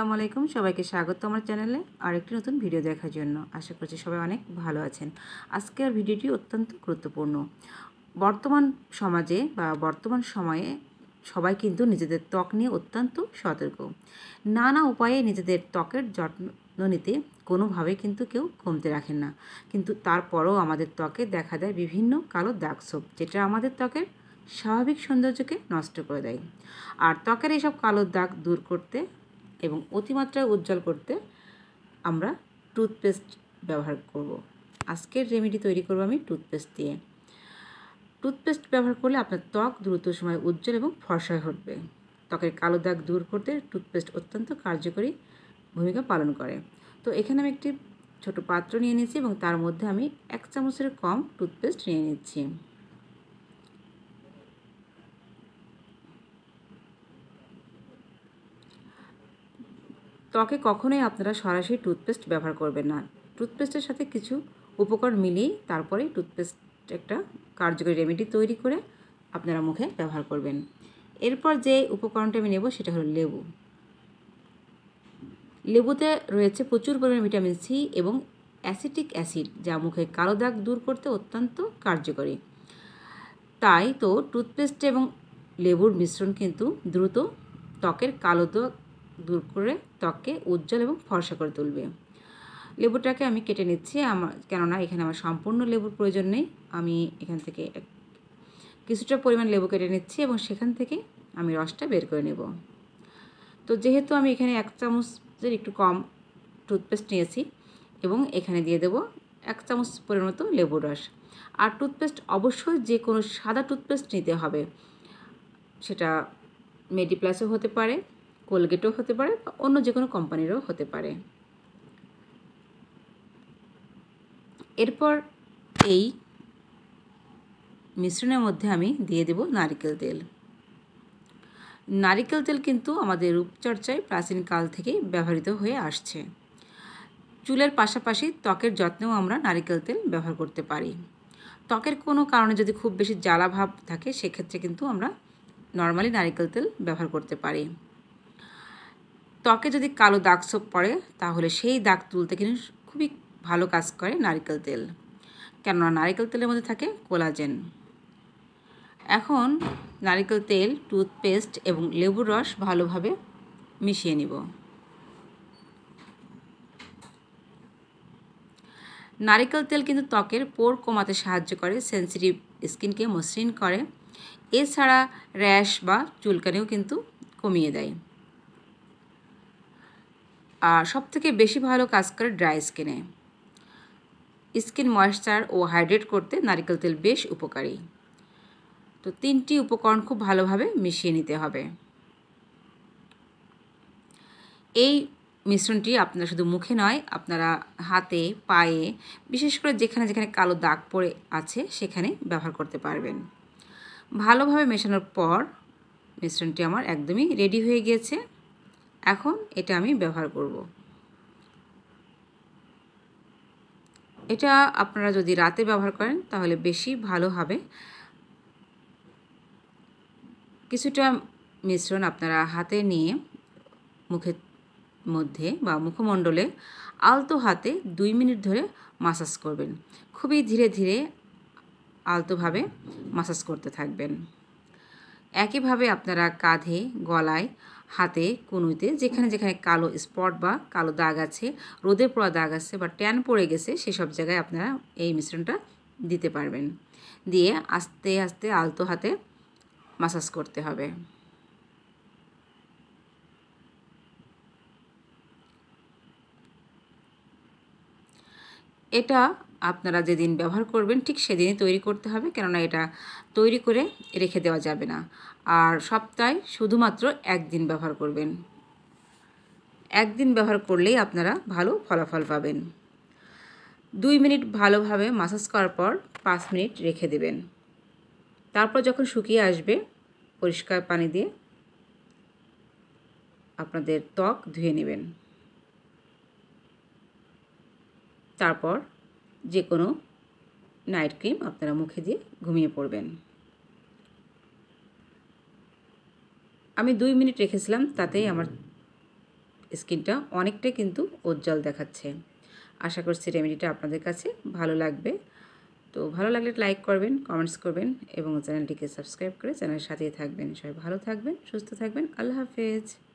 আসসালামু আলাইকুম সবাইকে স্বাগত আমার চ্যানেলে আরেকটি নতুন ভিডিও দেখার জন্য আশা করছি সবাই অনেক ভালো আছেন আজকের ভিডিওটি অত্যন্ত গুরুত্বপূর্ণ বর্তমান সমাজে বা বর্তমান সময়ে সবাই কিন্তু নিজেদের ত্বক নিয়ে অত্যন্ত সতর্ক নানা উপায়ে নিজেদের ত্বকের যত্ন নিতে কোনোভাবে কিন্তু কেউ কমতে রাখেন না কিন্তু তারপরও আমাদের ত্বকে দেখা দেয় বিভিন্ন কালো সব যেটা আমাদের ত্বকের স্বাভাবিক সৌন্দর্যকে নষ্ট করে দেয় আর ত্বকের এইসব কালো দাগ দূর করতে এবং অতিমাত্রায় উজ্জ্বল করতে আমরা টুথপেস্ট ব্যবহার করব। আজকের রেমেডি তৈরি করব আমি টুথপেস্ট দিয়ে টুথপেস্ট ব্যবহার করলে আপনার ত্বক দ্রুত সময় উজ্জ্বল এবং ফর্সা ঘটবে ত্বকের কালো দাগ দূর করতে টুথপেস্ট অত্যন্ত কার্যকরী ভূমিকা পালন করে তো এখানে আমি একটি ছোট পাত্র নিয়ে নিয়েছি এবং তার মধ্যে আমি এক চামচের কম টুথপেস্ট নিয়ে নিচ্ছি ত্বকে কখনোই আপনারা সরাসরি টুথপেস্ট ব্যবহার করবেন না টুথপেস্টের সাথে কিছু উপকরণ মিলিয়েই তারপরে টুথপেস্ট একটা কার্যকরী রেমেডি তৈরি করে আপনারা মুখে ব্যবহার করবেন এরপর যে উপকরণটা আমি নেব সেটা হলো লেবু লেবুতে রয়েছে প্রচুর পরিমাণে ভিটামিন সি এবং অ্যাসিটিক অ্যাসিড যা মুখে কালো দাগ দূর করতে অত্যন্ত কার্যকরী তাই তো টুথপেস্ট এবং লেবুর মিশ্রণ কিন্তু দ্রুত ত্বকের কালো দাগ দূর করে ত্বককে উজ্জ্বল এবং ফর্সা করে তুলবে লেবুটাকে আমি কেটে নিচ্ছি আমার কেননা এখানে আমার সম্পূর্ণ লেবুর প্রয়োজন নেই আমি এখান থেকে কিছুটা পরিমাণ লেবু কেটে নিচ্ছি এবং সেখান থেকে আমি রসটা বের করে নেব তো যেহেতু আমি এখানে এক চামচের একটু কম টুথপেস্ট নিয়েছি এবং এখানে দিয়ে দেব এক চামচ পরিণত লেবুর রস আর টুথপেস্ট অবশ্যই যে কোনো সাদা টুথপেস্ট নিতে হবে সেটা মেডি প্লাসও হতে পারে কোলগেটও হতে পারে বা অন্য যে কোনো কোম্পানিরও হতে পারে এরপর এই মিশ্রণের মধ্যে আমি দিয়ে দেব নারিকেল তেল নারিকেল তেল কিন্তু আমাদের রূপচর্চায় প্রাচীন কাল থেকেই ব্যবহৃত হয়ে আসছে চুলের পাশাপাশি ত্বকের যত্নেও আমরা নারিকেল তেল ব্যবহার করতে পারি ত্বকের কোনো কারণে যদি খুব বেশি জ্বালাভাব থাকে সেক্ষেত্রে কিন্তু আমরা নর্মালি নারিকেল তেল ব্যবহার করতে পারি ত্বকে যদি কালো দাগ সব পড়ে তাহলে সেই দাগ তুলতে কিন্তু খুবই ভালো কাজ করে নারিকেল তেল কেননা নারিকেল তেলের মধ্যে থাকে কোলাজেন এখন নারিকেল তেল টুথপেস্ট এবং লেবুর রস ভালোভাবে মিশিয়ে নিব নারিকেল তেল কিন্তু ত্বকের পোর কমাতে সাহায্য করে সেন্সিটিভ স্কিনকে মসৃণ করে এছাড়া র্যাশ বা চুলকানিও কিন্তু কমিয়ে দেয় আর সবথেকে বেশি ভালো কাজ করে ড্রাই স্কিনে স্কিন ময়েশ্চার ও হাইড্রেট করতে নারিকেল তেল বেশ উপকারী তো তিনটি উপকরণ খুব ভালোভাবে মিশিয়ে নিতে হবে এই মিশ্রণটি আপনারা শুধু মুখে নয় আপনারা হাতে পায়ে বিশেষ করে যেখানে যেখানে কালো দাগ পড়ে আছে সেখানে ব্যবহার করতে পারবেন ভালোভাবে মেশানোর পর মিশ্রণটি আমার একদমই রেডি হয়ে গিয়েছে এখন এটা আমি ব্যবহার করব এটা আপনারা যদি রাতে ব্যবহার করেন তাহলে বেশি ভালো হবে কিছুটা মিশ্রণ আপনারা হাতে নিয়ে মুখের মধ্যে বা মুখমণ্ডলে আলতো হাতে দুই মিনিট ধরে মাসাজ করবেন খুবই ধীরে ধীরে আলতোভাবে মাসাজ করতে থাকবেন একইভাবে আপনারা কাঁধে গলায় হাতে কনুইতে যেখানে যেখানে কালো স্পট বা কালো দাগ আছে রোদে পড়া দাগ আছে বা ট্যান পড়ে গেছে সেসব জায়গায় আপনারা এই মিশ্রণটা দিতে পারবেন দিয়ে আস্তে আস্তে আলতো হাতে মাসাজ করতে হবে এটা আপনারা যেদিন ব্যবহার করবেন ঠিক সেদিনই তৈরি করতে হবে কেননা এটা তৈরি করে রেখে দেওয়া যাবে না আর সপ্তাহে শুধুমাত্র একদিন ব্যবহার করবেন একদিন ব্যবহার করলেই আপনারা ভালো ফলাফল পাবেন দুই মিনিট ভালোভাবে মাসাজ করার পর পাঁচ মিনিট রেখে দেবেন তারপর যখন শুকিয়ে আসবে পরিষ্কার পানি দিয়ে আপনাদের ত্বক ধুয়ে নেবেন তারপর যে কোনো নাইট ক্রিম আপনারা মুখে দিয়ে ঘুমিয়ে পড়বেন আমি দুই মিনিট রেখেছিলাম তাতেই আমার স্কিনটা অনেকটাই কিন্তু উজ্জ্বল দেখাচ্ছে আশা করছি রেমেডিটা আপনাদের কাছে ভালো লাগবে তো ভালো লাগলে লাইক করবেন কমেন্টস করবেন এবং চ্যানেলটিকে সাবস্ক্রাইব করে চ্যানেলের সাথেই থাকবেন সবাই ভালো থাকবেন সুস্থ থাকবেন আল্লাহ হাফেজ